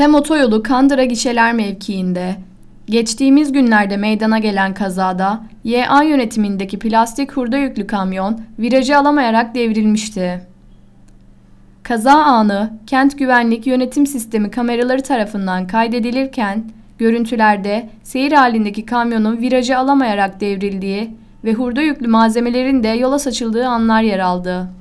Tem otoyolu Kandıra Gişeler mevkiinde geçtiğimiz günlerde meydana gelen kazada YA yönetimindeki plastik hurda yüklü kamyon virajı alamayarak devrilmişti. Kaza anı kent güvenlik yönetim sistemi kameraları tarafından kaydedilirken görüntülerde seyir halindeki kamyonun virajı alamayarak devrildiği ve hurda yüklü malzemelerin de yola saçıldığı anlar yer aldı.